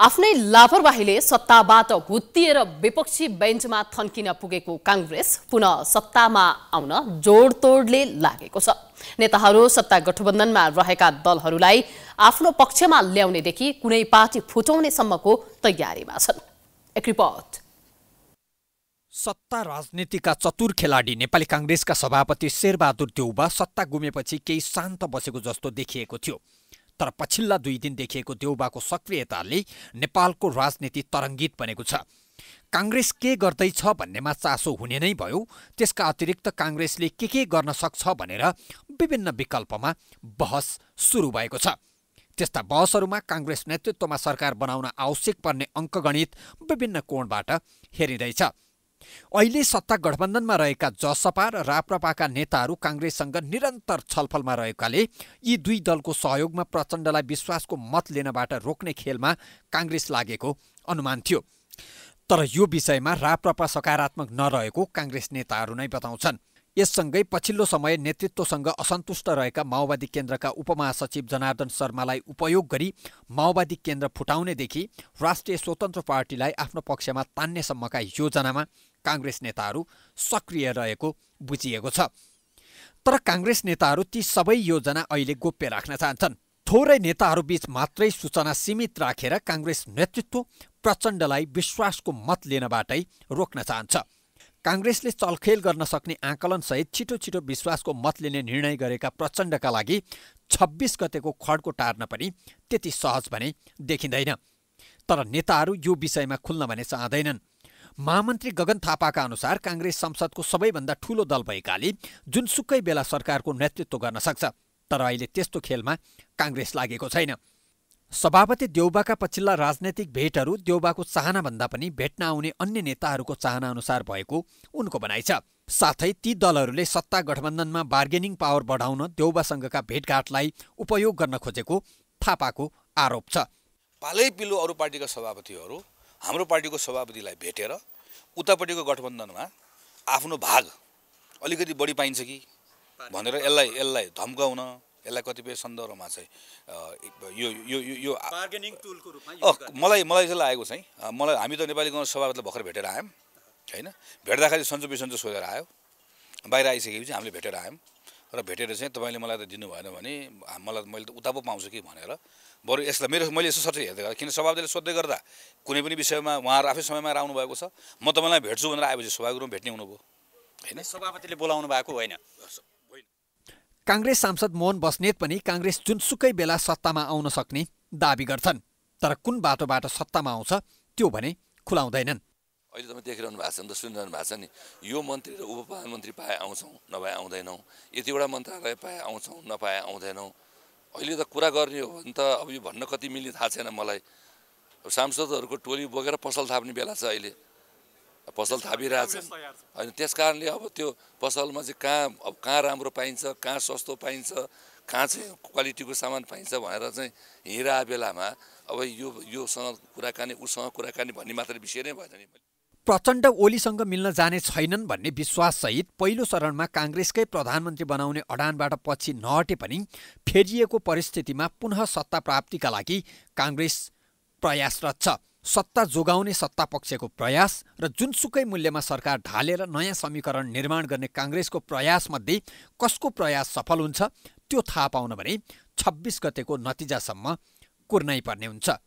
आफ्नै लापरवाहीले सत्ताबाट हुत्तिएर विपक्षी बेन्चमा थन्किन पुगेको काङ्ग्रेस पुनः सत्तामा आउन जोडतोडले लागेको छ नेताहरू सत्ता गठबन्धनमा रहेका दलहरूलाई आफ्नो पक्षमा ल्याउनेदेखि कुनै पार्टी फुटाउनेसम्मको तयारीमा छन् एक रिपोर्ट सत्ता राजनीतिका चतुर खेलाडी नेपाली काङ्ग्रेसका सभापति शेरबहादुर देउबा सत्ता गुमेपछि केही शान्त बसेको जस्तो देखिएको थियो तर पछिल्ला दुई दिन देखिएको देउबाको सक्रियताले नेपालको राजनीति तरङ्गित बनेको छ काङ्ग्रेस के गर्दैछ भन्नेमा चासो हुने नै भयो त्यसका अतिरिक्त काङ्ग्रेसले के के गर्न सक्छ भनेर विभिन्न विकल्पमा बहस सुरु भएको छ त्यस्ता बहसहरूमा काङ्ग्रेस नेतृत्वमा सरकार बनाउन आवश्यक पर्ने अङ्कगणित विभिन्न कोणबाट हेरिँदैछ अहिले सत्ता गठबन्धनमा रहेका जसपा र राप्रपाका नेताहरू काङ्ग्रेससँग निरन्तर छलफलमा रहेकाले यी दुई दलको सहयोगमा प्रचण्डलाई विश्वासको मत लिनबाट रोक्ने खेलमा काङ्ग्रेस लागेको अनुमान थियो तर यो विषयमा राप्रपा सकारात्मक नरहेको काङ्ग्रेस नेताहरू नै बताउँछन् यससँगै पछिल्लो समय नेतृत्वसँग असन्तुष्ट रहेका माओवादी केन्द्रका उपमहासचिव जनार्दन शर्मालाई उपयोग गरी माओवादी केन्द्र फुटाउनेदेखि राष्ट्रिय स्वतन्त्र पार्टीलाई आफ्नो पक्षमा तान्नेसम्मका योजनामा काङ्ग्रेस नेताहरू सक्रिय रहेको बुझिएको छ तर काङ्ग्रेस नेताहरू ती सबै योजना अहिले गोप्य राख्न चाहन्छन् थोरै नेताहरूबीच मात्रै सूचना सीमित राखेर काङ्ग्रेस नेतृत्व प्रचण्डलाई विश्वासको मत लिनबाटै रोक्न चाहन्छ काङ्ग्रेसले चलखेल गर्न सक्ने आकलनसहित छिटो छिटो विश्वासको मत लिने निर्णय गरेका प्रचण्डका लागि छब्बिस गतेको खड्को टार्न पनि त्यति सहज भने देखिँदैन तर नेताहरू यो विषयमा खुल्न भने चाहँदैनन् महामन्त्री गगन थापाका अनुसार काङ्ग्रेस संसदको सबैभन्दा ठूलो दल भएकाले जुनसुकै बेला सरकारको नेतृत्व गर्न सक्छ तर अहिले त्यस्तो खेलमा काङ्ग्रेस लागेको छैन सभापति देउबाका पछिल्ला राजनैतिक भेटहरू देउबाको चाहनाभन्दा पनि भेट्न आउने अन्य नेताहरूको चाहना अनुसार भएको उनको भनाइ छ साथै ती दलहरूले सत्ता गठबन्धनमा बार्गेनिङ पावर बढाउन देउबासँगका भेटघाटलाई उपयोग गर्न खोजेको थापाको आरोप छ पालै पिलो अरू पार्टीका सभापतिहरू हाम्रो पार्टीको सभापतिलाई भेटेर उतापट्टिको गठबन्धनमा आफ्नो भाग अलिकति बढी पाइन्छ कि भनेर यसलाई यसलाई धम्काउन यसलाई कतिपय सन्दर्भमा चाहिँ यो यो यो बार्गेनिङ टुलको रूपमा मलाई मलाई चाहिँ लागेको चाहिँ मलाई हामी त नेपाली गाउँ सभापतिलाई भर्खर भेटेर आयौँ होइन भेट्दाखेरि सन्चो बिसन्चो सोधेर आयो बाहिर आइसकेपछि हामीले भेटेर आयौँ र भेटेर चाहिँ तपाईँले मलाई त दिनु भएन भने मलाई मैले त उता पो पाउँछु कि भनेर बरु यसलाई मेरो मैले यसो सर्च हेर्दै गर्दा किन सभापतिले सोध्दै गर्दा कुनै पनि विषयमा उहाँहरू आफै समयमा आउनुभएको छ म तपाईँलाई भेट्छु भनेर आएपछि स्वाभाविक रूपमा भेट्ने हुनुभयो होइन सभापतिले बोलाउनु भएको होइन काङ्ग्रेस सांसद मोहन बस्नेत पनि काङ्ग्रेस जुनसुकै बेला सत्तामा आउन सक्ने दावी गर्छन् तर कुन बाटोबाट सत्तामा आउँछ त्यो भने खुलाउँदैनन् अहिले तपाईँ देखिरहनु भएको छ नि त सुनिरहनु भएको छ नि यो मन्त्री र उप प्रधानमन्त्री पाए आउँछौँ नभए आउँदैनौँ यतिवटा मन्त्रालय पाए आउँछौँ नपाए आउँदैनौँ अहिले त कुरा गर्ने हो भने त अब यो भन्न कति मिल्ने थाहा छैन मलाई सांसदहरूको टोली बोकेर पसल थाप्ने बेला छ अहिले पसल थापिरहेछन् होइन त्यस कारणले अब त्यो पसलमा चाहिँ कहाँ अब कहाँ राम्रो पाइन्छ कहाँ सस्तो पाइन्छ कहाँ चाहिँ क्वालिटीको सामान पाइन्छ भनेर चाहिँ हिँडा बेलामा अब यो योसँग कुराकानी उसँग कुराकानी भन्ने मात्र विषय नै भएन नि प्रचण्ड ओलीसँग मिल्न जाने छैनन् भन्ने विश्वाससहित पहिलो चरणमा काङ्ग्रेसकै प्रधानमन्त्री बनाउने अडानबाट पछि नहटे पनि फेरिएको परिस्थितिमा पुनः सत्ता प्राप्तिका लागि काङ्ग्रेस प्रयासरत छ सत्ता जोगाउने सत्ता पक्षको प्रयास र जुनसुकै मूल्यमा सरकार ढालेर नयाँ समीकरण निर्माण गर्ने काङ्ग्रेसको प्रयासमध्ये कसको प्रयास सफल हुन्छ त्यो थाहा पाउन भने छब्बिस गतेको नतिजासम्म कुर्नै पर्ने हुन्छ